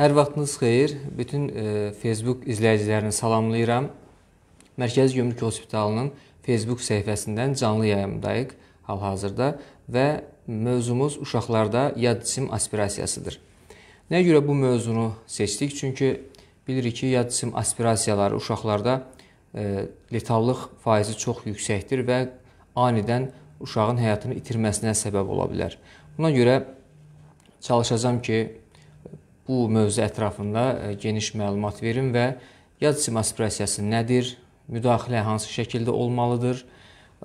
Hər vaxtınız xeyir. Bütün e, Facebook izləyicilərini salamlayıram. Mərkəzi Gömrük Hospitalının Facebook səhifəsindən canlı yayımdayıq hal-hazırda və mövzumuz uşaqlarda yad cisim aspirasiyasıdır. Nəyə görə bu mövzunu seçdik? Çünki bilirik ki, yad cisim aspirasiyaları uşaqlarda e, letallıq faizi çox yüksəkdir və anidən uşağın həyatını itirməsinə səbəb ola bilər. Buna görə çalışacağam ki, bu mövzu ətrafında e, geniş məlumat verin və yad sistemi aspirasiyası nədir, müdaxilə hansı şəkildə olmalıdır,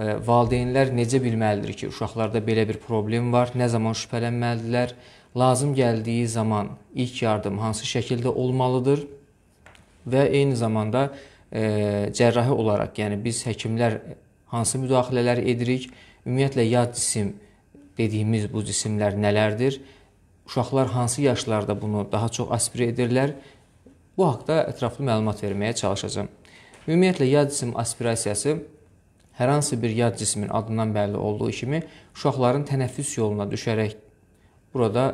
e, valideynlər necə bilməlidir ki, uşaqlarda belə bir problem var, nə zaman şübhələnməlidirlər, lazım gəldiyi zaman ilk yardım hansı şəkildə olmalıdır və eyni zamanda e, cərrahi olaraq, yəni biz həkimlər hansı müdaxilələr edirik, ümumiyyətlə yad cisim dediyimiz bu cisimlər nələrdir uşaqlar hansı yaşlarda bunu daha çox aspirə edirlər? Bu haqqda ətraflı məlumat verməyə çalışacağam. Ümumiyyətlə yad cisim aspirasiyası hər hansı bir yad cismin adından bəlli olduğu kimi uşaqların tənəffüs yoluna düşərək burada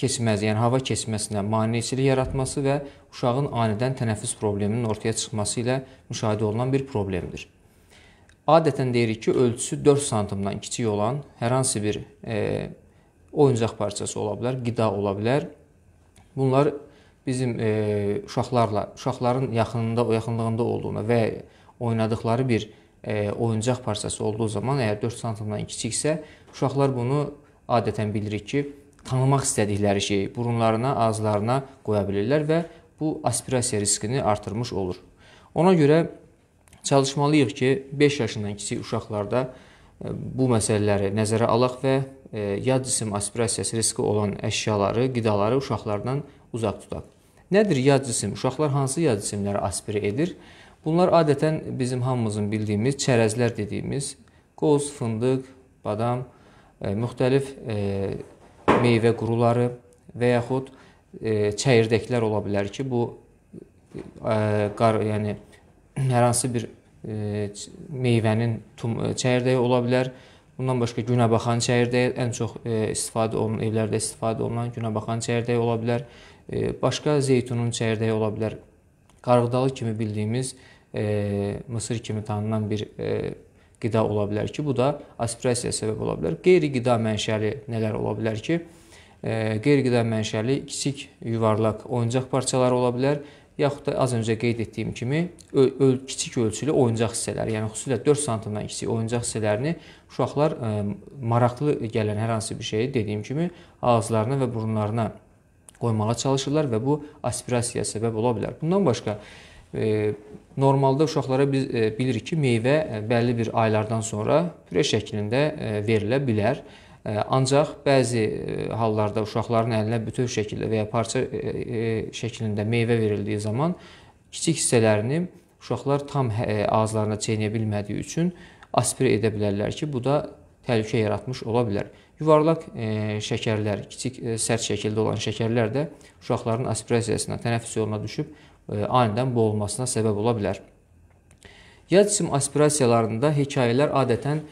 keçməz, yəni hava keçməsinə maneçilik yaratması və uşağın anidən tənəffüs probleminin ortaya çıxması ilə müşahidə olunan bir problemdir. Adətən deyirik ki, ölçüsü 4 sm-dan kiçik olan hər hansı bir e, oyuncaq parçası ola bilər, qida ola bilər. Bunlar bizim e, uşaqlarla, uşaqların yaxınında, o yaxınlığında olduğuna və oynadıkları bir e, oyuncaq parçası olduğu zaman əgər 4 santimdən kiçiksə, uşaqlar bunu adətən bilirik ki, tanımaq istədikləri şeyi burunlarına, ağızlarına qoya bilirlər və bu aspirasiya riskini artırmış olur. Ona görə çalışmalıyıq ki, 5 yaşından kiçik uşaqlarda bu məsələləri nəzərə alaq və yad cisim aspirasiyası riski olan əşyaları, qidaları uşaqlardan uzaq tutaq. Nədir yad cisim? Uşaqlar hansı yad cisimləri aspirə edir? Bunlar adətən bizim hamımızın bildiyimiz çərəzlər dediyimiz qoz, fındıq, badam, müxtəlif meyvə quruları və yaxud çəyirdəklər ola bilər ki, bu qar, yəni hər hansı bir meyvənin çəyirdəyi ola bilər. Bundan başqa günəbaxan çəyirdəyi ən çox istifadə olunan evlərdə istifadə olunan günəbaxan çəyirdəyi ola bilər. Başqa zeytunun çəyirdəyi ola bilər. Qarğıdalı kimi bildiyimiz mısır kimi tanınan bir qida ola bilər ki, bu da aspirasiya səbəb ola bilər. Qeyri-qida mənşəli nələr ola bilər ki, qeyri-qida mənşəli kiçik yuvarlaq oyuncaq parçaları ola bilər yaxud da az öncə qeyd etdiyim kimi öl, öl kiçik ölçülü oyuncaq hissələri, yəni xüsusilə 4 sm-dan kiçik oyuncaq hissələrini uşaqlar ə, e, maraqlı gələn hər hansı bir şeyi dediyim kimi ağızlarına və burunlarına qoymağa çalışırlar və bu aspirasiyaya səbəb ola bilər. Bundan başqa e, normalda uşaqlara biz e, bilirik ki, meyvə e, bəlli bir aylardan sonra pürə şəklində e, verilə bilər. E, Ancaq bəzi hallarda uşaqların əlinə bütöv şəkildə və ya parça şəklində meyvə verildiyi zaman kiçik hissələrini uşaqlar tam hə, ağızlarına çeynəyə bilmədiyi üçün aspir edə bilərlər ki, bu da təhlükə yaratmış ola bilər. Yuvarlaq şəkərlər, kiçik sərt şəkildə olan şəkərlər də uşaqların aspirasiyasına, tənəffüs yoluna düşüb anidən boğulmasına səbəb ola bilər. Yad cisim aspirasiyalarında hekayələr adətən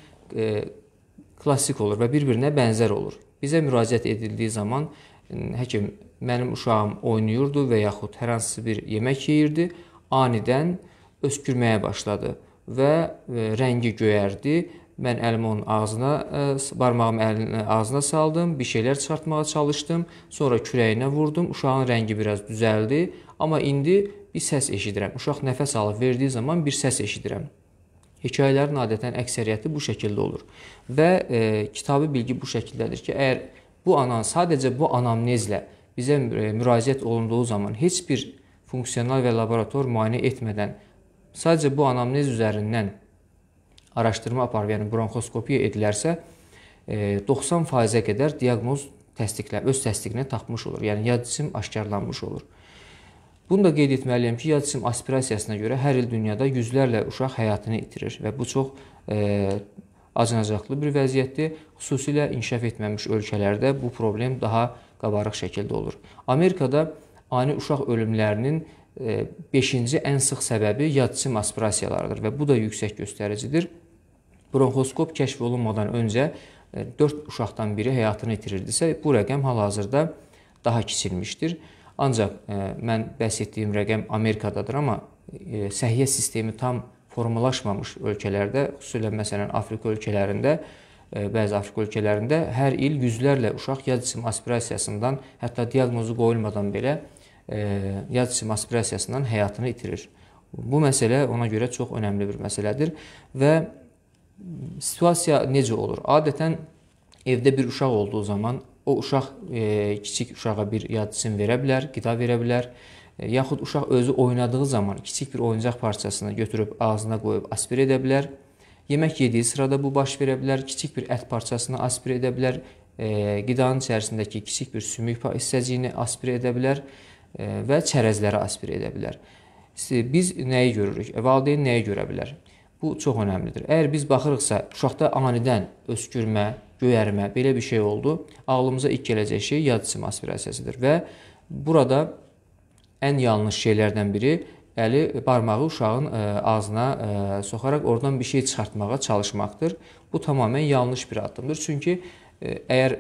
klassik olur və bir-birinə bənzər olur. Bizə müraciət edildiyi zaman e, həkim mənim uşağım oynayırdı və yaxud hər hansı bir yemək yeyirdi, anidən öskürməyə başladı və e, rəngi göyərdi. Mən əlimi onun ağzına, e, barmağımı əlinin ağzına saldım, bir şeylər çıxartmağa çalışdım, sonra kürəyinə vurdum. Uşağın rəngi biraz düzəldi, amma indi bir səs eşidirəm. Uşaq nəfəs alıb verdiyi zaman bir səs eşidirəm. Hekayələrin adətən əksəriyyəti bu şəkildə olur. Və e, kitabı bilgi bu şəkildədir ki, əgər bu anan sadəcə bu anamnezlə bizə e, müraciət olunduğu zaman heç bir funksional və laborator müayinə etmədən sadəcə bu anamnez üzərindən araşdırma aparıb, yəni bronxoskopiya edilərsə, 90%-ə e, qədər diaqnoz təsdiqlə öz təsdiqini tapmış olur. Yəni ya cisim aşkarlanmış olur. Bunu da qeyd etməliyəm ki, yad cisim aspirasiyasına görə hər il dünyada yüzlərlə uşaq həyatını itirir və bu çox e, acınacaqlı bir vəziyyətdir. Xüsusilə inkişaf etməmiş ölkələrdə bu problem daha qabarıq şəkildə olur. Amerikada ani uşaq ölümlərinin 5-ci e, ən sıx səbəbi yad cisim aspirasiyalarıdır və bu da yüksək göstəricidir. Bronxoskop kəşf olunmadan öncə 4 e, uşaqdan biri həyatını itirirdisə, bu rəqəm hal-hazırda daha kiçilmişdir. Ancaq e, mən bəhs etdiyim rəqəm Amerikadadır, amma e, səhiyyə sistemi tam formalaşmamış ölkələrdə, xüsusilə məsələn Afrika ölkələrində, e, bəzi Afrika ölkələrində hər il yüzlərlə uşaq yad cisim aspirasiyasından, hətta diaqnozu qoyulmadan belə yad cisim aspirasiyasından həyatını itirir. Bu məsələ ona görə çox önəmli bir məsələdir və situasiya necə olur? Adətən evdə bir uşaq olduğu zaman o uşaq e, kiçik uşağa bir yad isim verə bilər, qida verə bilər. E, yaxud uşaq özü oynadığı zaman kiçik bir oyuncaq parçasını götürüb ağzına qoyub aspir edə bilər. Yemək yediyi sırada bu baş verə bilər. Kiçik bir ət parçasını aspir edə bilər. E, qidanın içərisindəki kiçik bir sümük hissəciyini aspir edə bilər e, və çərəzləri aspir edə bilər. Biz nəyi görürük? E, valideyn nəyi görə bilər? Bu çox önəmlidir. Əgər biz baxırıqsa, uşaqda anidən öskürmə, göyərmə, belə bir şey oldu, ağlımıza ilk gələcək şey yad sim aspirasiyasıdır və burada ən yanlış şeylərdən biri əli barmağı uşağın e, ağzına e, soxaraq oradan bir şey çıxartmağa çalışmaqdır. Bu tamamilə yanlış bir addımdır. Çünki e, əgər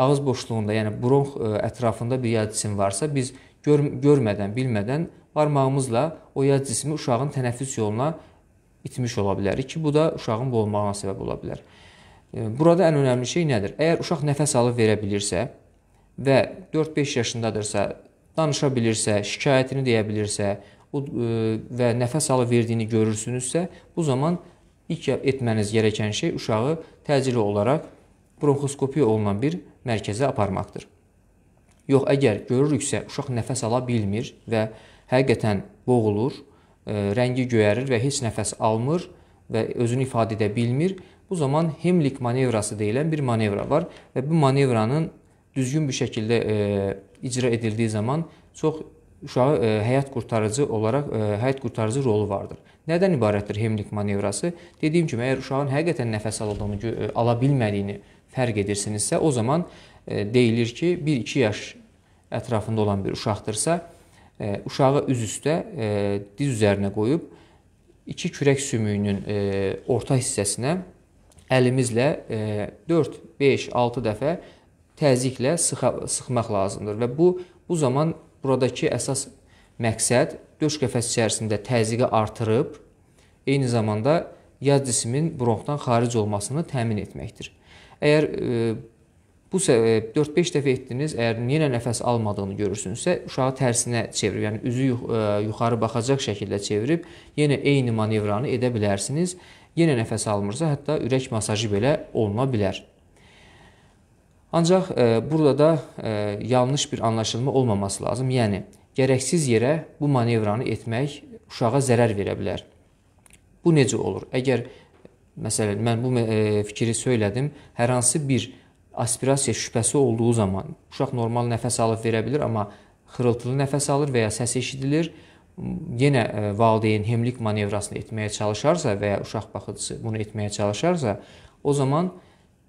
ağız boşluğunda, yəni bronx ətrafında bir yad cisim varsa, biz gör görmədən, bilmədən barmağımızla o yad cismi uşağın tənəffüs yoluna itmiş ola bilərik ki, bu da uşağın boğulmağına səbəb ola bilər. E, burada ən önəmli şey nədir? Əgər uşaq nəfəs alıb verə bilirsə və 4-5 yaşındadırsa, danışa bilirsə, şikayətini deyə bilirsə e, və nəfəs alıb verdiyini görürsünüzsə, bu zaman ilk etməniz gərəkən şey uşağı təcili olaraq bronxoskopiya olunan bir mərkəzə aparmaqdır. Yox, əgər görürüksə, uşaq nəfəs ala bilmir və həqiqətən boğulur, E, rəngi göyərir və heç nəfəs almır və özünü ifadə edə bilmir. Bu zaman Hemlik manevrası deyilən bir manevra var və bu manevranın düzgün bir şəkildə e, icra edildiyi zaman çox uşağı e, həyat qurtarıcı olaraq e, həyat qurtarıcı rolu vardır. Nədən ibarətdir Hemlik manevrası? Dediyim kimi, əgər uşağın həqiqətən nəfəs aldığını, e, ala bilmədiyini fərq edirsinizsə, o zaman e, deyilir ki, 1-2 yaş ətrafında olan bir uşaqdırsa, e, uşağı üz üstə e, diz üzərinə qoyub iki kürək sümüyünün e, orta hissəsinə əlimizlə e, 4, 5, 6 dəfə təzyiqlə sıxa, sıxmaq lazımdır və bu bu zaman buradakı əsas məqsəd döş qəfəs içərisində təzyiqi artırıb eyni zamanda yaz cismin bronxdan xaric olmasını təmin etməkdir. Əgər e, Bu 4-5 dəfə etdiniz, əgər yenə nəfəs almadığını görürsünsə, uşağı tərsinə çevirib, yəni üzü yux e, yuxarı baxacaq şəkildə çevirib yenə eyni manevranı edə bilərsiniz. Yenə nəfəs almırsa, hətta ürək masajı belə oluna bilər. Ancaq e, burada da e, yanlış bir anlaşılma olmaması lazım. Yəni gərəksiz yerə bu manevranı etmək uşağa zərər verə bilər. Bu necə olur? Əgər məsələn mən bu e, fikri söylədim, hər hansı bir aspirasiya şübhəsi olduğu zaman uşaq normal nəfəs alıb verə bilər, amma xırıltılı nəfəs alır və ya səsi eşidilir. Yenə e, valideyn hemlik manevrasını etməyə çalışarsa və ya uşaq baxıcısı bunu etməyə çalışarsa, o zaman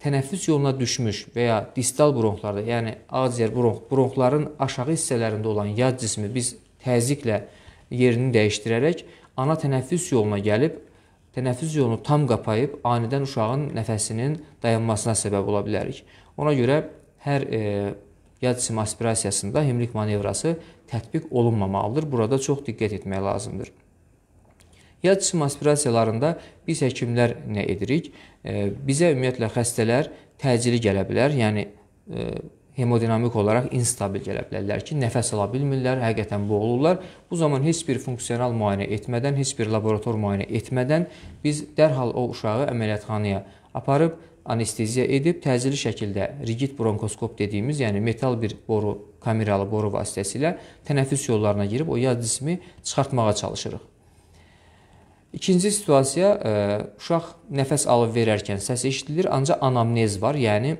tənəffüs yoluna düşmüş və ya distal bronxlarda, yəni aciğer bronx, bronxların aşağı hissələrində olan yad cismi biz təzyiqlə yerini dəyişdirərək ana tənəffüs yoluna gəlib Tənəffüs yolunu tam qapayıb anidən uşağın nəfəsinin dayanmasına səbəb ola bilərik. Ona görə hər e, yad simi aspirasiyasında himlik manevrası tətbiq olunmamalıdır. Burada çox diqqət etmək lazımdır. Yad simi aspirasiyalarında biz həkimlər nə edirik? E, bizə ümumiyyətlə xəstələr təcili gələ bilər, yəni e, hemodinamik olaraq instabil gələ bilərlər ki, nəfəs ala bilmirlər, həqiqətən boğulurlar. Bu zaman heç bir funksional müayinə etmədən, heç bir laborator müayinə etmədən biz dərhal o uşağı əməliyyatxanaya aparıb anesteziya edib təcili şəkildə rigid bronkoskop dediyimiz, yəni metal bir boru, kameralı boru vasitəsilə tənəffüs yollarına girib o yad cismi çıxartmağa çalışırıq. İkinci situasiya ə, e, uşaq nəfəs alıb verərkən səsi eşidilir, ancaq anamnez var, yəni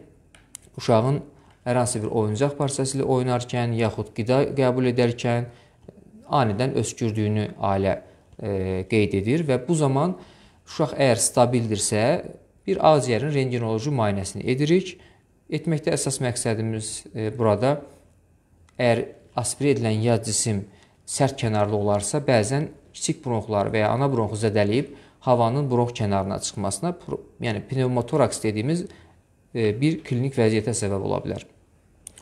uşağın hər hansı bir oyuncaq parçası ilə oynarkən, yaxud qida qəbul edərkən e, anidən öskürdüyünü ailə e, qeyd edir və bu zaman uşaq əgər stabildirsə, bir ağciyərin rengenoloji müayinəsini edirik. Etməkdə əsas məqsədimiz e, burada əgər aspir edilən yad cisim sərt kənarlı olarsa, bəzən kiçik bronxlar və ya ana bronxu zədələyib havanın bronx kənarına çıxmasına, yəni pnevmotoraks dediyimiz e, bir klinik vəziyyətə səbəb ola bilər.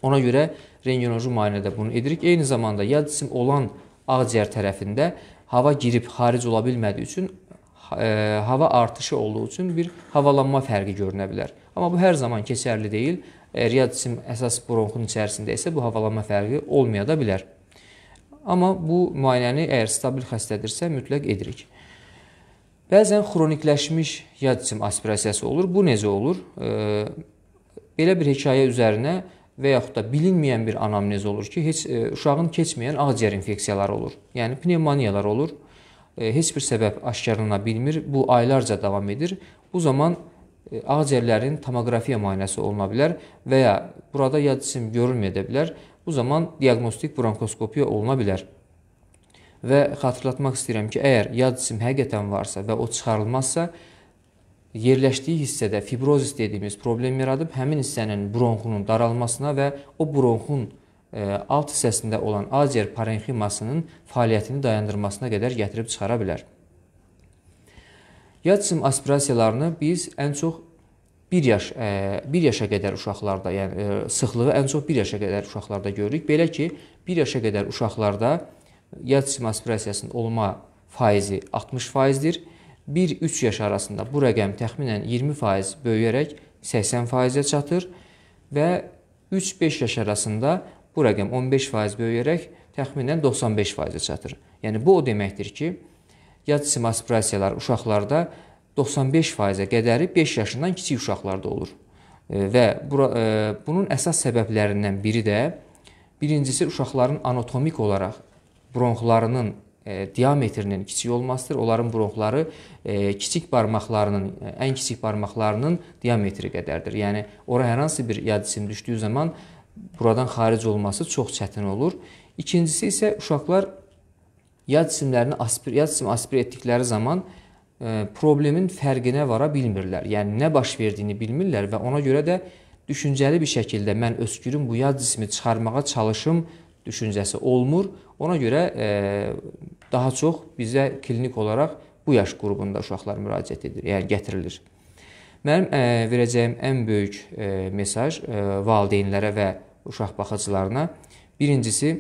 Ona görə renginoloji müayinədə bunu edirik. Eyni zamanda yad cisim olan ağciyər tərəfində hava girib xaric ola bilmədiyi üçün ə, e, hava artışı olduğu üçün bir havalanma fərqi görünə bilər. Amma bu hər zaman keçərli deyil. Riyad cisim əsas bronxun içərisində isə bu havalanma fərqi olmaya da bilər. Amma bu müayinəni əgər stabil xəstədirsə mütləq edirik. Bəzən xronikləşmiş yad cisim aspirasiyası olur. Bu necə olur? E, belə bir hekayə üzərinə və yaxud da bilinməyən bir anamnez olur ki, heç e, uşağın keçməyən ağciyər infeksiyaları olur. Yəni pnevmoniyalar olur. E, heç bir səbəb aşkarlana bilmir. Bu aylarca davam edir. Bu zaman e, ağciyərlərin tomoqrafiya müayinəsi oluna bilər və ya burada yad cisim görünməyə də bilər. Bu zaman diaqnostik bronkoskopiya oluna bilər. Və xatırlatmaq istəyirəm ki, əgər yad cisim həqiqətən varsa və o çıxarılmazsa, yerləşdiyi hissədə fibrozis dediyimiz problem yaradıb həmin hissənin bronxunun daralmasına və o bronxun e, alt hissəsində olan acer parenximasının fəaliyyətini dayandırmasına qədər gətirib çıxara bilər. Yad sim aspirasiyalarını biz ən çox 1 yaş 1 e, yaşa qədər uşaqlarda, yəni e, sıxlığı ən çox 1 yaşa qədər uşaqlarda görürük. Belə ki, 1 yaşa qədər uşaqlarda yad sim aspirasiyasının olma faizi 60%-dir 1-3 yaş arasında bu rəqəm təxminən 20% böyüyərək 80%-ə çatır və 3-5 yaş arasında bu rəqəm 15% böyüyərək təxminən 95%-ə çatır. Yəni bu o deməkdir ki, yad sima aspirasiyalar uşaqlarda 95%-ə qədəri 5 yaşından kiçik uşaqlarda olur. E, və bura, e, bunun əsas səbəblərindən biri də birincisi uşaqların anatomik olaraq bronxlarının E, diametrinin kiçik olmasıdır. Onların bronxları e, kiçik barmaqlarının, e, ən kiçik barmaqlarının diametri qədərdir. Yəni ora hər hansı bir yadisim düşdüyü zaman buradan xaric olması çox çətin olur. İkincisi isə uşaqlar yad cisimlərini aspir, yad cisim aspir etdikləri zaman e, problemin fərqinə vara bilmirlər. Yəni nə baş verdiyini bilmirlər və ona görə də düşüncəli bir şəkildə mən öskürüm bu yad cismi çıxarmağa çalışım düşüncəsi olmur. Ona görə e, daha çox bizə klinik olaraq bu yaş qrupunda uşaqlar müraciət edir, yəni gətirilir. Mənim e, verəcəyim ən böyük e, mesaj valideynlərə və uşaq baxıcılarına birincisi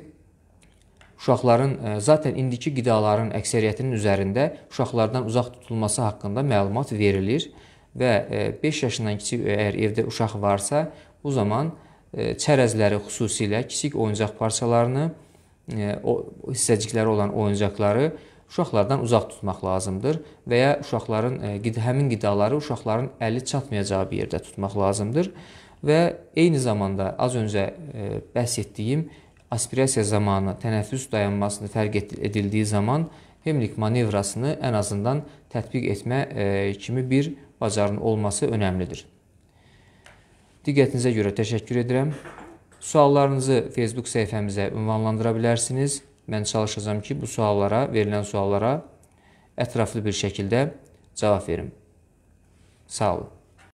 uşaqların zaten indiki qidaların əksəriyyətinin üzərində uşaqlardan uzaq tutulması haqqında məlumat verilir və 5 yaşından kiçik əgər evdə uşaq varsa, bu zaman E, çərəzləri xüsusilə kiçik oyuncaq parçalarını, e, o hissəcikləri olan oyuncaqları uşaqlardan uzaq tutmaq lazımdır və ya uşaqların e, həmin qidaları uşaqların əli çatmayacağı bir yerdə tutmaq lazımdır və eyni zamanda az öncə bəhs etdiyim aspirasiya zamanı tənəffüs dayanmasını fərq edildiyi zaman hemlik manevrasını ən azından tətbiq etmə kimi bir bacarın olması önəmlidir. Diqqətinizə görə təşəkkür edirəm. Suallarınızı Facebook səhifəmizə ünvanlandıra bilərsiniz. Mən çalışacağam ki, bu suallara, verilən suallara ətraflı bir şəkildə cavab verim. Sağ olun.